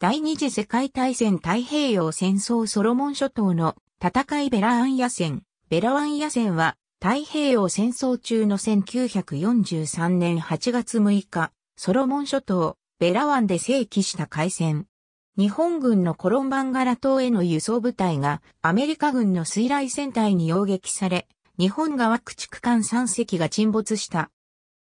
第二次世界大戦太平洋戦争ソロモン諸島の戦いベラアンヤ戦。ベラアンヤ戦は太平洋戦争中の1943年8月6日、ソロモン諸島ベラワンで正規した海戦。日本軍のコロンバンガラ島への輸送部隊がアメリカ軍の水雷戦隊に擁撃され、日本側駆逐艦3隻が沈没した。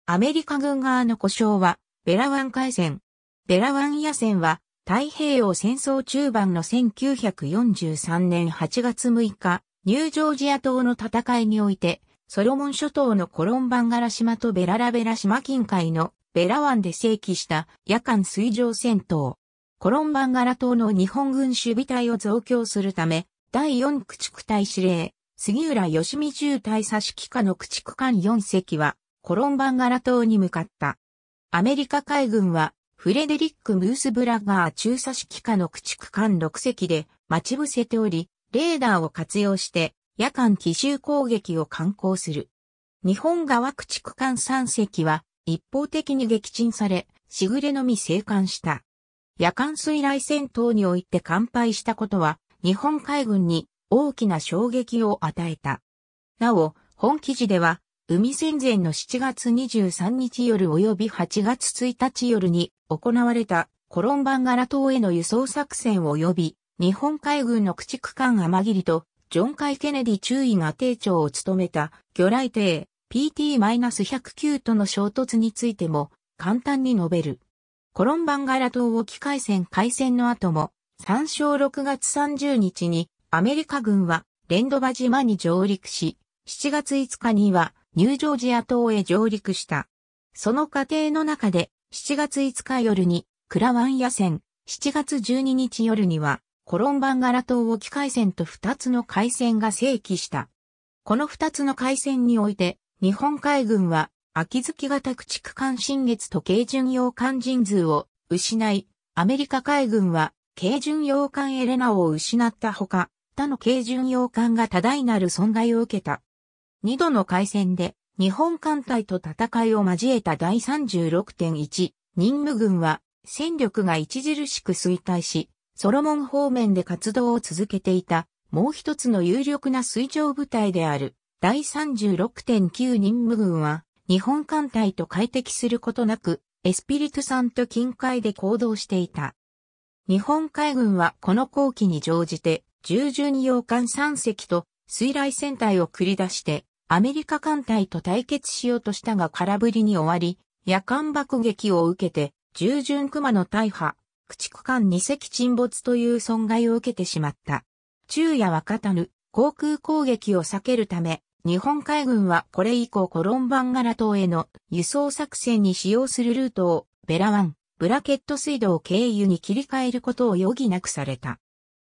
アメリカ軍側の故障は、ベラワン海戦。ベラワン野戦は太平洋戦争中盤の1943年8月6日、ニュージョージア島の戦いにおいて、ソロモン諸島のコロンバンガラ島とベララベラ島近海のベラ湾で正規した夜間水上戦闘。コロンバンガラ島の日本軍守備隊を増強するため、第4駆逐隊司令、杉浦義美中隊差し下の駆逐艦4隻は、コロンバンガラ島に向かった。アメリカ海軍は、フレデリック・ムースブラガー中佐指揮下の駆逐艦6隻で待ち伏せており、レーダーを活用して夜間奇襲攻撃を敢行する。日本側駆逐艦3隻は一方的に撃沈され、しぐれのみ生還した。夜間水雷戦闘において完敗したことは、日本海軍に大きな衝撃を与えた。なお、本記事では、海戦前の7月23日夜及び8月1日夜に行われたコロンバンガラ島への輸送作戦及び日本海軍の駆逐艦天リとジョン・カイ・ケネディ中尉が艇長を務めた魚雷艇 PT-109 との衝突についても簡単に述べる。コロンバンガラ島沖海戦海戦の後も参照6月30日にアメリカ軍はレンドバ島に上陸し7月5日にはニュージョージア島へ上陸した。その過程の中で、7月5日夜に、クラワン野戦、7月12日夜には、コロンバンガラ島沖海戦と2つの海戦が正規した。この2つの海戦において、日本海軍は、秋月型駆逐艦新月と軽巡洋艦人数を失い、アメリカ海軍は、軽巡洋艦エレナを失ったほか、他の軽巡洋艦が多大なる損害を受けた。二度の海戦で日本艦隊と戦いを交えた第36.1任務軍は戦力が著しく衰退し、ソロモン方面で活動を続けていたもう一つの有力な水上部隊である第36.9任務軍は日本艦隊と快適することなくエスピリトさんと近海で行動していた。日本海軍はこの後期に乗じて従順洋艦3隻と水雷戦隊を繰り出してアメリカ艦隊と対決しようとしたが空振りに終わり、夜間爆撃を受けて、従順熊の大破、駆逐艦2隻沈没という損害を受けてしまった。昼夜は語る、航空攻撃を避けるため、日本海軍はこれ以降コロンバンガラ島への輸送作戦に使用するルートをベラワン、ブラケット水道経由に切り替えることを余儀なくされた。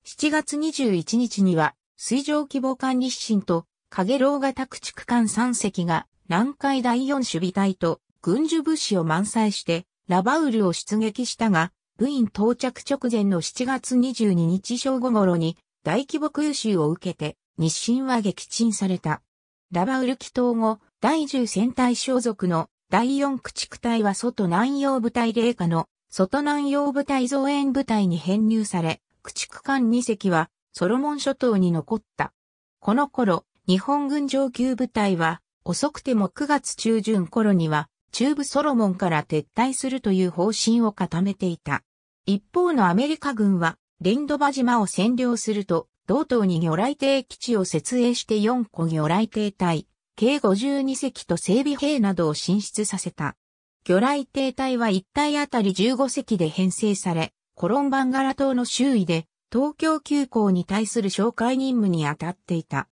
7月21日には水上規模管理指針と影楼型駆逐艦3隻が南海第4守備隊と軍需物資を満載してラバウルを出撃したが、部員到着直前の7月22日正午頃に大規模空襲を受けて日清は撃沈された。ラバウル祈祷後、第10戦隊所属の第4駆逐隊は外南洋部隊霊下の外南洋部隊増援部隊に編入され、駆逐艦2隻はソロモン諸島に残った。この頃、日本軍上級部隊は、遅くても9月中旬頃には、中部ソロモンから撤退するという方針を固めていた。一方のアメリカ軍は、レンドバ島を占領すると、同島に魚雷艇基地を設営して4個魚雷艇隊、計52隻と整備兵などを進出させた。魚雷艇隊は1体あたり15隻で編成され、コロンバンガラ島の周囲で東京急行に対する哨戒任務に当たっていた。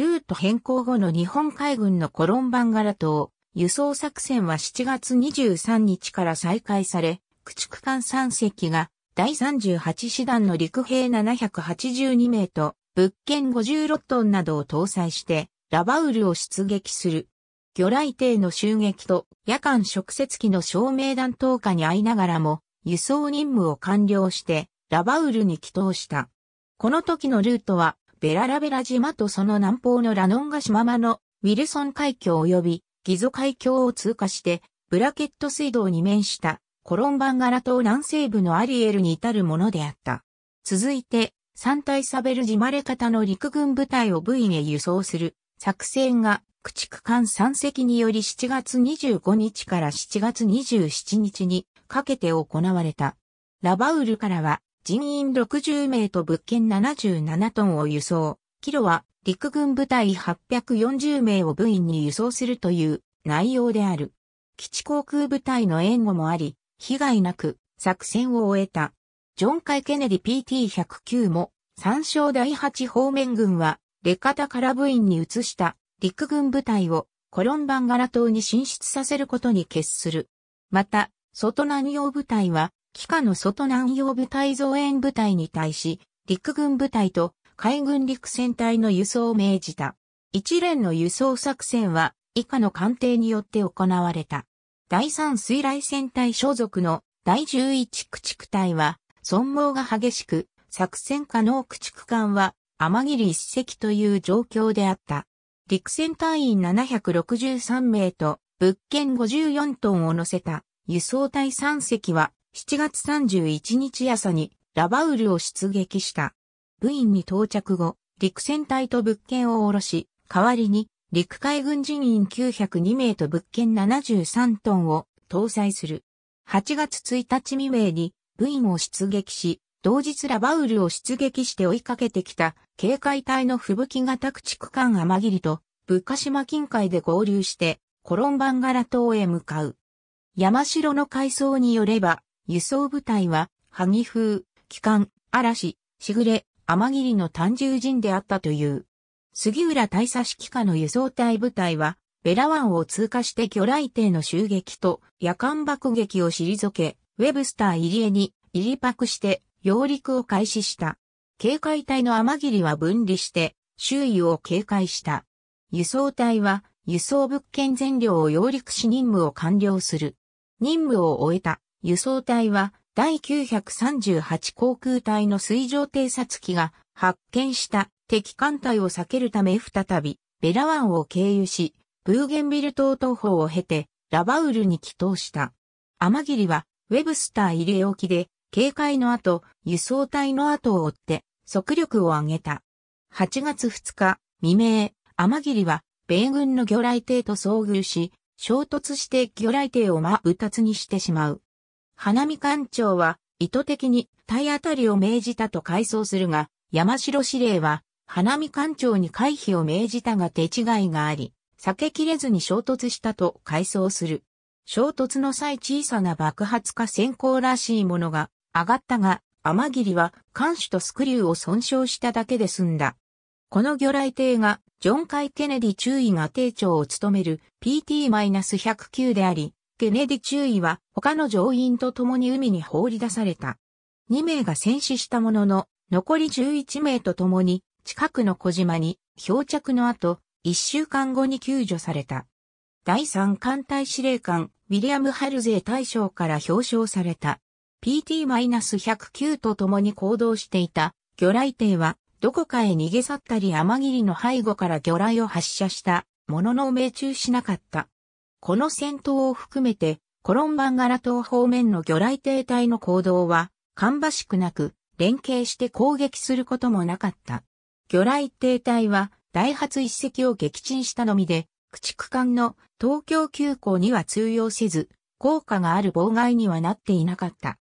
ルート変更後の日本海軍のコロンバンガラ島、輸送作戦は7月23日から再開され、駆逐艦3隻が第38師団の陸兵782名と物件56トンなどを搭載してラバウルを出撃する。魚雷艇の襲撃と夜間直接機の照明弾投下に遭いながらも輸送任務を完了してラバウルに帰投した。この時のルートはベララベラ島とその南方のラノンガ島間のウィルソン海峡及びギゾ海峡を通過して、ブラケット水道に面したコロンバンガラ島南西部のアリエルに至るものであった。続いて、三体サベル島レタの陸軍部隊を部員へ輸送する作戦が駆逐艦3隻により7月25日から7月27日にかけて行われた。ラバウルからは人員60名と物件77トンを輸送。キロは陸軍部隊840名を部員に輸送するという内容である。基地航空部隊の援護もあり、被害なく作戦を終えた。ジョン・カイ・ケネディ PT-109 も、参照第8方面軍は、レカタから部員に移した陸軍部隊をコロンバンガラ島に進出させることに決する。また、外南洋部隊は機下の外南洋部隊増援部隊に対し、陸軍部隊と海軍陸戦隊の輸送を命じた。一連の輸送作戦は以下の艦艇によって行われた。第三水雷戦隊所属の第11駆逐隊は、損耗が激しく、作戦可能駆逐艦は、天霧一隻という状況であった。陸戦隊員763名と、物件54トンを乗せた、輸送隊3隻は、7月31日朝にラバウルを出撃した。部員に到着後、陸戦隊と物件を下ろし、代わりに陸海軍人員902名と物件73トンを搭載する。8月1日未明に部員を出撃し、同日ラバウルを出撃して追いかけてきた警戒隊の吹雪型駆逐艦天霧と、ブカ島近海で合流して、コロンバンガラ島へ向かう。山城の海藻によれば、輸送部隊は、萩風、機関、嵐、しぐれ、天霧の単獣人であったという。杉浦大佐指揮下の輸送隊部隊は、ベラ湾を通過して魚雷艇の襲撃と夜間爆撃を退け、ウェブスター入江に入り泊して揚陸を開始した。警戒隊の天霧は分離して周囲を警戒した。輸送隊は輸送物件全量を揚陸し任務を完了する。任務を終えた。輸送隊は第938航空隊の水上偵察機が発見した敵艦隊を避けるため再びベラ湾を経由し、ブーゲンビル島東方を経てラバウルに帰投した。天霧はウェブスター入れきで警戒の後、輸送隊の後を追って速力を上げた。8月2日未明、天霧は米軍の魚雷艇と遭遇し、衝突して魚雷艇を真二つにしてしまう。花見艦長は意図的に体当たりを命じたと回想するが、山城司令は花見艦長に回避を命じたが手違いがあり、避けきれずに衝突したと回想する。衝突の際小さな爆発か閃光らしいものが上がったが、天霧は艦首とスクリューを損傷しただけで済んだ。この魚雷艇がジョン・カイ・ケネディ中尉が艇長を務める PT-109 であり、ケネディ中尉は他の乗員と共に海に放り出された。2名が戦死したものの、残り11名と共に近くの小島に漂着の後、1週間後に救助された。第3艦隊司令官、ウィリアム・ハルゼー大将から表彰された。PT-109 と共に行動していた魚雷艇は、どこかへ逃げ去ったり天霧の背後から魚雷を発射したものの命中しなかった。この戦闘を含めて、コロンバンガラ島方面の魚雷艇隊の行動は、芳しくなく、連携して攻撃することもなかった。魚雷艇隊は、第発一隻を撃沈したのみで、駆逐艦の東京急行には通用せず、効果がある妨害にはなっていなかった。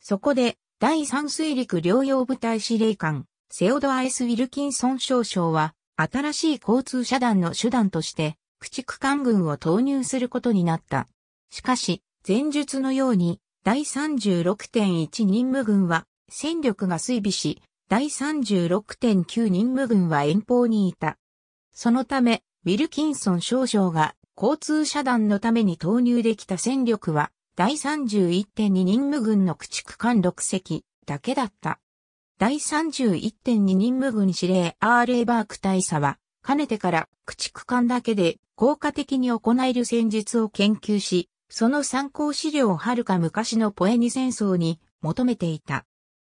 そこで、第三水陸両用部隊司令官、セオドア・エス・ウィルキンソン少将は、新しい交通遮断の手段として、駆逐艦軍を投入することになった。しかし、前述のように、第36.1任務軍は戦力が衰微し、第36.9任務軍は遠方にいた。そのため、ウィルキンソン少将が交通遮断のために投入できた戦力は、第31.2任務軍の駆逐艦6隻だけだった。第31.2任務軍司令 R エバーク大佐は、かねてから駆逐艦だけで効果的に行える戦術を研究し、その参考資料を遥か昔のポエニ戦争に求めていた。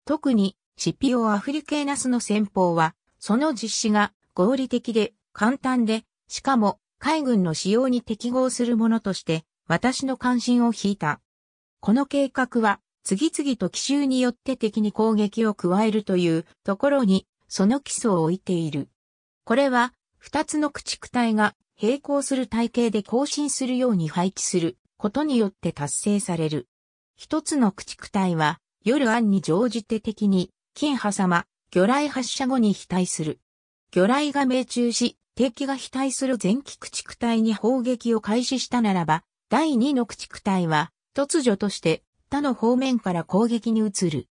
特にシピオ・アフリケーナスの戦法は、その実施が合理的で簡単で、しかも海軍の使用に適合するものとして、私の関心を引いた。この計画は、次々と奇襲によって敵に攻撃を加えるというところに、その基礎を置いている。これは、二つの駆逐隊が並行する体系で更新するように配置することによって達成される。一つの駆逐隊は夜暗に乗じて敵に金波様、魚雷発射後に飛退する。魚雷が命中し、敵が飛退する前期駆逐隊に砲撃を開始したならば、第二の駆逐隊は突如として他の方面から攻撃に移る。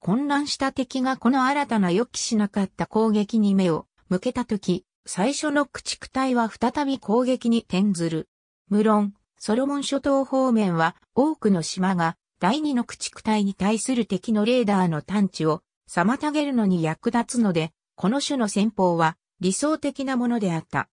混乱した敵がこの新たな予期しなかった攻撃に目を向けたとき、最初の駆逐隊は再び攻撃に転ずる。無論、ソロモン諸島方面は多くの島が第二の駆逐隊に対する敵のレーダーの探知を妨げるのに役立つので、この種の戦法は理想的なものであった。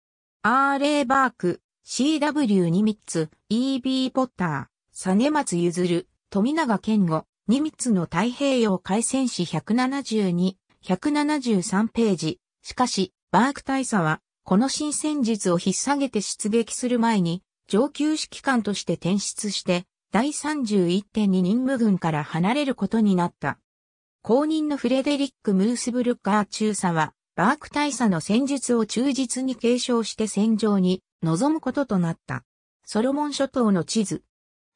アーレーバーク、CW ニミッツ、E.B. ポッター、サネユズ譲、富永健吾、ニミッツの太平洋海戦史172、173ページ。しかし、バーク大佐は、この新戦術を引っ提げて出撃する前に、上級指揮官として転出して、第31.2任務軍から離れることになった。後任のフレデリック・ムースブルッカー中佐は、バーク大佐の戦術を忠実に継承して戦場に臨むこととなった。ソロモン諸島の地図。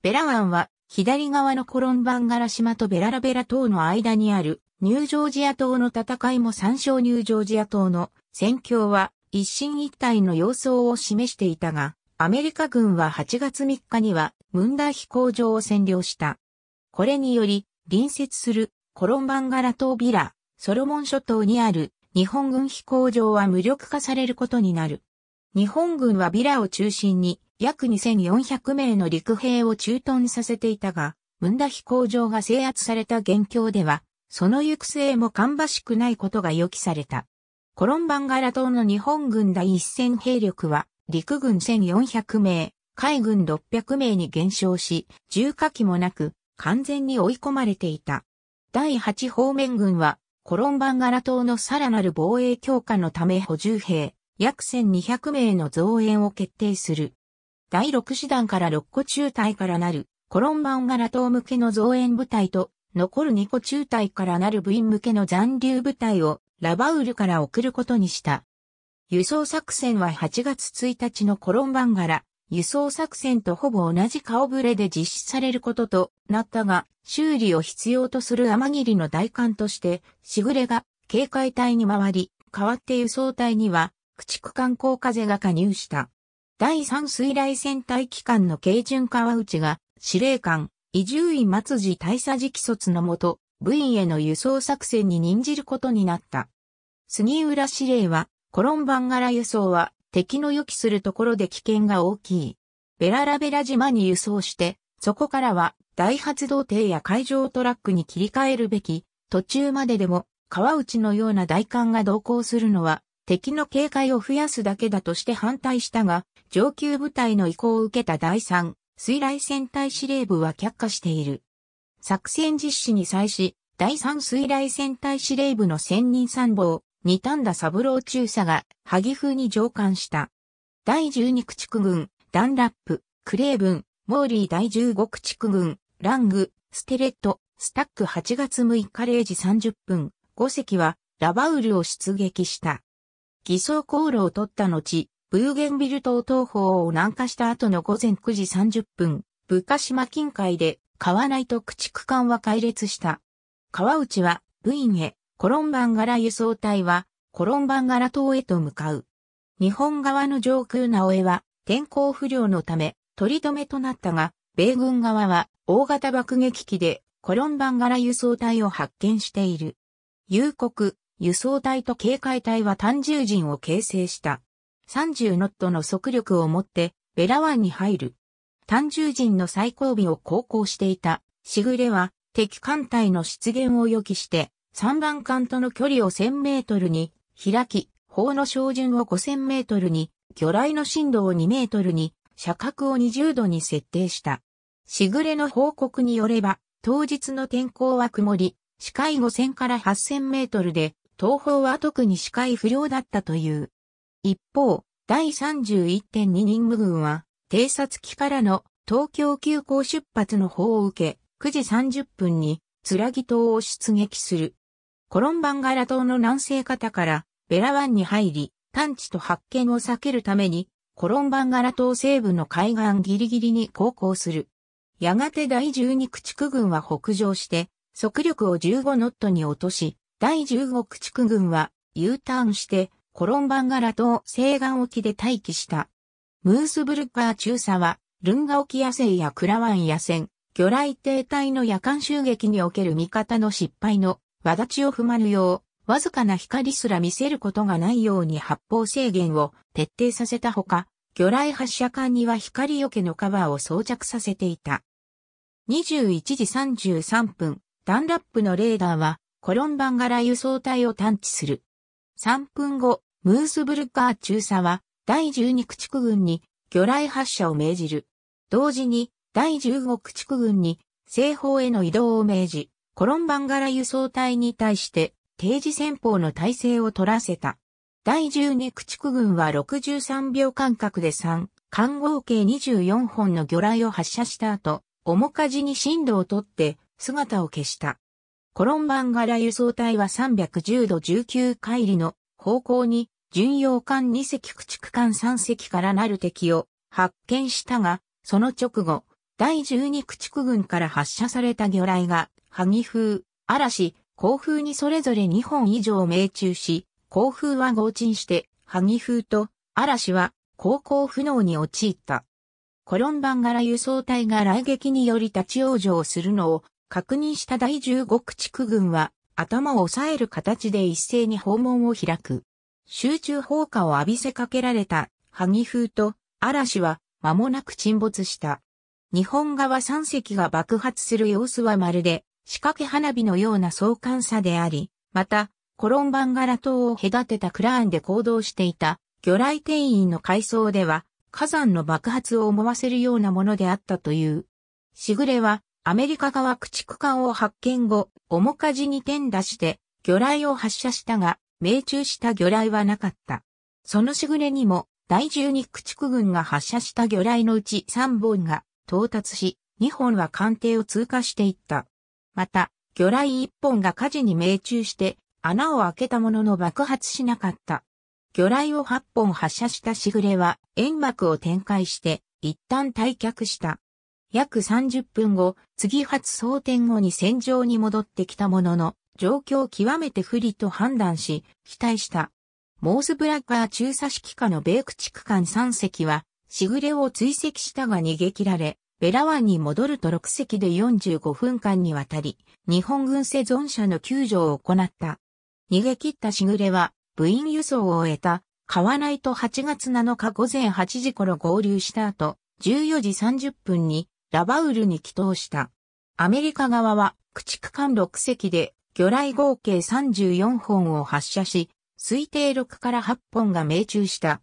ベラ湾は左側のコロンバンガラ島とベララベラ島の間にあるニュージョージア島の戦いも参照ニュージョージア島の戦況は一進一退の様相を示していたが、アメリカ軍は8月3日にはムンダ飛行場を占領した。これにより、隣接するコロンバンガラ島ビラ、ソロモン諸島にある日本軍飛行場は無力化されることになる。日本軍はビラを中心に約2400名の陸兵を駐屯させていたが、ムンダ飛行場が制圧された現況では、その行く末も芳しくないことが予期された。コロンバンガラ島の日本軍第一線兵力は、陸軍1400名、海軍600名に減少し、重火器もなく、完全に追い込まれていた。第8方面軍は、コロンバンガラ島のさらなる防衛強化のため補充兵、約1200名の増援を決定する。第6師団から6個中隊からなる、コロンバンガラ島向けの増援部隊と、残る2個中隊からなる部員向けの残留部隊をラバウルから送ることにした。輸送作戦は8月1日のコロンバン柄、輸送作戦とほぼ同じ顔ぶれで実施されることとなったが、修理を必要とする天霧の代官として、しぐれが警戒隊に回り、代わって輸送隊には、駆逐艦高風が加入した。第3水雷戦隊機関の軽巡川内が、司令官、伊集院松次大佐直卒のもと、部員への輸送作戦に任じることになった。杉浦司令は、コロンバン柄輸送は敵の予期するところで危険が大きい。ベララベラ島に輸送して、そこからは大発動艇や海上トラックに切り替えるべき、途中まででも川内のような大艦が同行するのは敵の警戒を増やすだけだとして反対したが、上級部隊の意向を受けた第3、水雷戦隊司令部は却下している。作戦実施に際し、第三水雷戦隊司令部の千人参謀、二丹田三郎中佐が、萩風に上官した。第12駆逐軍、ダンラップ、クレーブン、モーリー第15駆逐軍、ラング、ステレット、スタック8月6日0時30分、5隻は、ラバウルを出撃した。偽装航路を取った後、ブーゲンビル島東方を南下した後の午前9時30分、ブカ島近海で川内と駆逐艦は壊列した。川内は、部員へ、コロンバン柄輸送隊は、コロンバン柄島へと向かう。日本側の上空直江は、天候不良のため、取り留めとなったが、米軍側は、大型爆撃機で、コロンバン柄輸送隊を発見している。夕刻、輸送隊と警戒隊は単獣陣を形成した。30ノットの速力を持って、ベラ湾に入る。単獣人の最後尾を航行していた、しぐれは敵艦隊の出現を予期して、3番艦との距離を1000メートルに開き、砲の照準を5000メートルに、魚雷の振動を2メートルに、射角を20度に設定した。しぐれの報告によれば、当日の天候は曇り、視界5000から8000メートルで、東方は特に視界不良だったという。一方、第31.2任務軍は、偵察機からの東京急行出発の方を受け、9時30分に、つらぎ島を出撃する。コロンバンガラ島の南西方から、ベラ湾に入り、探知と発見を避けるために、コロンバンガラ島西部の海岸ギリギリに航行する。やがて第12駆逐軍は北上して、速力を15ノットに落とし、第15駆逐軍は U ターンして、コロンバンガラ島西岸沖で待機した。ムースブルッカー中佐は、ルンガ沖野生やクラワン野戦、魚雷艇隊の夜間襲撃における味方の失敗の、わだちを踏まぬよう、わずかな光すら見せることがないように発砲制限を徹底させたほか、魚雷発射管には光よけのカバーを装着させていた。21時33分、ダンラップのレーダーは、コロンバン柄輸送隊を探知する。3分後、ムースブルッカー中佐は、第12駆逐軍に魚雷発射を命じる。同時に第15駆逐軍に西方への移動を命じ、コロンバン柄輸送隊に対して定時戦法の体制を取らせた。第12駆逐軍は63秒間隔で3、間合計24本の魚雷を発射した後、重かじに進路をとって姿を消した。コロンバン柄輸送隊は310度19回りの方向に巡洋艦2隻駆逐艦3隻からなる敵を発見したが、その直後、第12駆逐軍から発射された魚雷が、萩風、嵐、甲風にそれぞれ2本以上命中し、甲風は合沈して、萩風と嵐は航行不能に陥った。コロンバン柄輸送隊が雷撃により立ち往生するのを確認した第15駆逐軍は頭を押さえる形で一斉に訪問を開く。集中砲火を浴びせかけられた、萩風と嵐は間もなく沈没した。日本側三隻が爆発する様子はまるで仕掛け花火のような相関差であり、また、コロンバンガラ島を隔てたクラーンで行動していた魚雷店員の階層では火山の爆発を思わせるようなものであったという。しぐれはアメリカ側駆逐艦を発見後、面かじに点出して魚雷を発射したが、命中した魚雷はなかった。そのしぐれにも、第12駆逐軍が発射した魚雷のうち3本が到達し、2本は艦艇を通過していった。また、魚雷1本が火事に命中して穴を開けたものの爆発しなかった。魚雷を8本発射したしぐれは煙幕を展開して一旦退却した。約30分後、次発装填後に戦場に戻ってきたものの、状況極めて不利と判断し、期待した。モースブラッガー中佐指揮下の米駆逐艦3隻は、しぐれを追跡したが逃げ切られ、ベラ湾に戻ると6隻で45分間にわたり、日本軍生存者の救助を行った。逃げ切ったしぐれは、部員輸送を終えた、川内と8月7日午前8時頃合流した後、14時30分にラバウルに帰投した。アメリカ側は、駆逐艦6隻で魚雷合計34本を発射し、推定6から8本が命中した。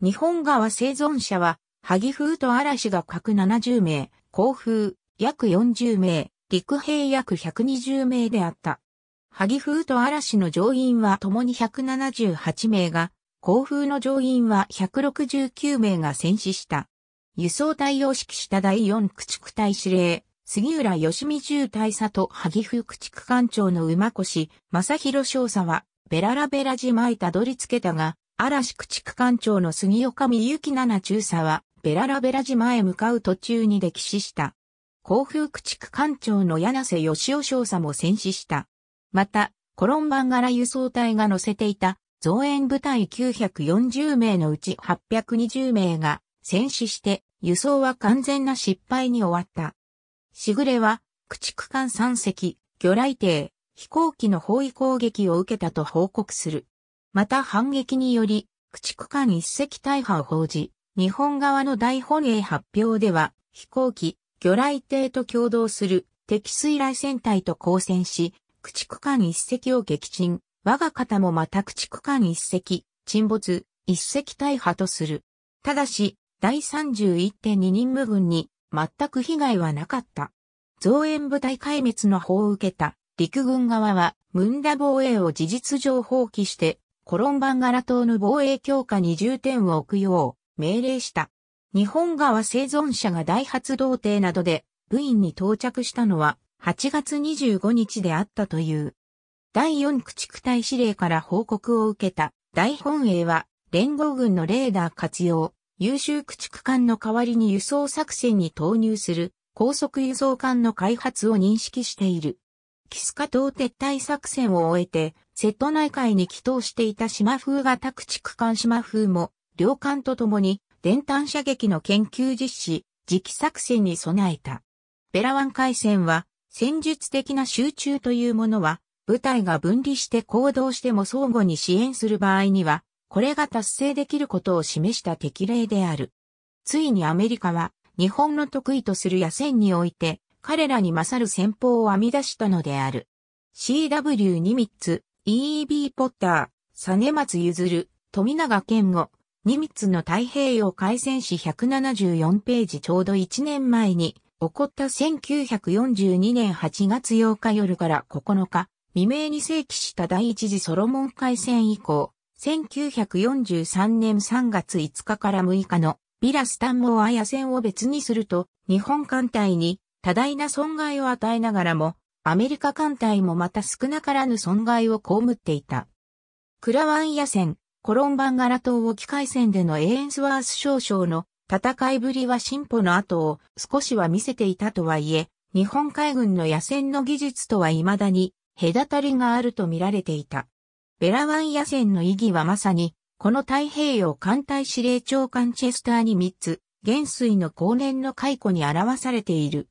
日本側生存者は、萩風と嵐が各70名、航風約40名、陸兵約120名であった。萩風と嵐の乗員は共に178名が、航風の乗員は169名が戦死した。輸送隊を指揮した第4駆逐隊司令、杉浦義美重大佐と萩福駆逐艦長の馬越、正広少佐は、ベララベラ島へたどり着けたが、嵐駆逐艦長の杉岡美幸七中佐は、ベララベラ島へ向かう途中に溺死した。甲府駆逐艦長の柳瀬義雄少佐も戦死した。また、コロンバン柄輸送隊が乗せていた増援部隊940名のうち820名が戦死して輸送は完全な失敗に終わった。しぐれは、駆逐艦三隻、魚雷艇、飛行機の包囲攻撃を受けたと報告する。また反撃により、駆逐艦一隻大破を報じ、日本側の大本営発表では、飛行機、魚雷艇と共同する敵水雷戦隊と交戦し、駆逐艦一隻を撃沈、我が方もまた駆逐艦一隻、沈没、一隻大破とする。ただし、第31.2任務軍に全く被害はなかった。増援部隊壊滅の法を受けた陸軍側はムンダ防衛を事実上放棄してコロンバンガラ島の防衛強化に重点を置くよう命令した。日本側生存者が大発動艇などで部員に到着したのは8月25日であったという。第4駆逐隊司令から報告を受けた大本営は連合軍のレーダー活用、優秀駆逐艦の代わりに輸送作戦に投入する高速輸送艦の開発を認識している。キスカ島撤退作戦を終えて、セット内海に寄島していた島風型駆逐艦島風も、両艦と共に、電端射撃の研究実施、磁期作戦に備えた。ベラワン海戦は、戦術的な集中というものは、部隊が分離して行動しても相互に支援する場合には、これが達成できることを示した適例である。ついにアメリカは日本の得意とする野戦において彼らに勝る戦法を編み出したのである。CW ニミッツ、EEB ポッター、ユ松譲、富永健吾、ニミッツの太平洋海戦史174ページちょうど1年前に起こった1942年8月8日夜から9日未明に正規した第一次ソロモン海戦以降、1943年3月5日から6日のビラスタンモア野戦を別にすると、日本艦隊に多大な損害を与えながらも、アメリカ艦隊もまた少なからぬ損害を被っていた。クラワン野戦、コロンバンガラ島沖海戦でのエーンスワース少将の戦いぶりは進歩の後を少しは見せていたとはいえ、日本海軍の野戦の技術とは未だに隔たりがあると見られていた。ベラワン野戦の意義はまさに、この太平洋艦隊司令長官チェスターに3つ、元帥の後年の解雇に表されている。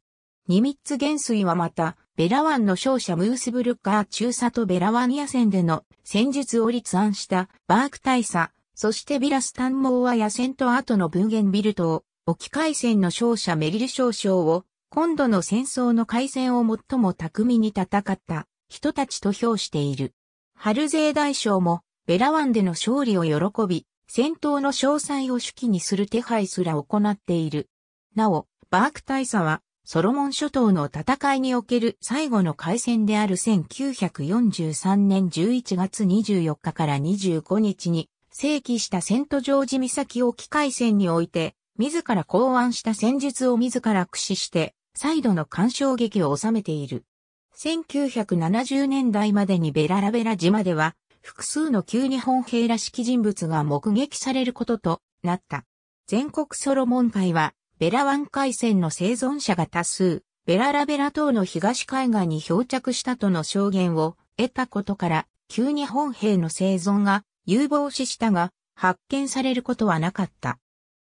二三つ元帥はまた、ベラワンの勝者ムースブルカー中佐とベラワン野戦での戦術を立案したバーク大佐、そしてビラスタンモーア野戦と後の文言ビルトを、沖海戦の勝者メリル少将を、今度の戦争の海戦を最も巧みに戦った人たちと評している。春ー大将も、ベラワンでの勝利を喜び、戦闘の詳細を手記にする手配すら行っている。なお、バーク大佐は、ソロモン諸島の戦いにおける最後の海戦である1943年11月24日から25日に、正規したセントジョージ岬沖海戦において、自ら考案した戦術を自ら駆使して、再度の干渉劇を収めている。1970年代までにベララベラ島では、複数の旧日本兵らしき人物が目撃されることとなった。全国ソロモン会は、ベラ湾海戦の生存者が多数、ベララベラ島の東海岸に漂着したとの証言を得たことから、旧日本兵の生存が有望視したが、発見されることはなかった。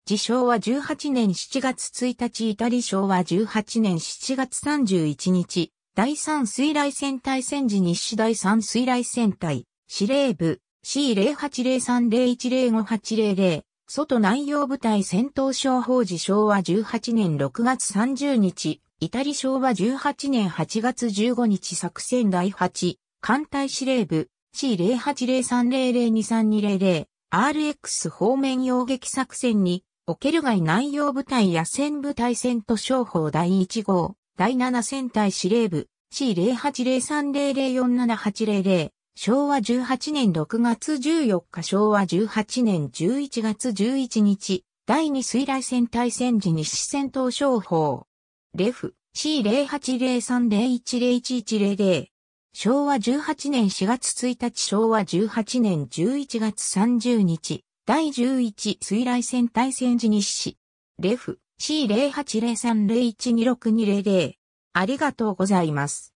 自称は18年7月1日、イタリ賞は18年7月31日、第3水雷戦隊戦時日誌第3水雷戦隊、司令部 C080301058000、外内容部隊戦闘商法時昭和18年6月30日、イタリ昭和18年8月15日作戦第8、艦隊司令部 c 0 8 0 3 0 0 2 3 2 0 0 RX 方面用撃作戦に、おける外内容部隊野戦部隊戦闘商法第1号。第7戦隊司令部 c 0 8 0 3 0 0 4 7 8 0 0昭和18年6月14日昭和18年11月11日第2水雷戦隊戦時日戦闘商法レフ c 0 8 0 3 0 1 0 1 1 0 0昭和18年4月1日昭和18年11月30日第11水雷戦隊戦時日誌レフ C0803012620 ありがとうございます。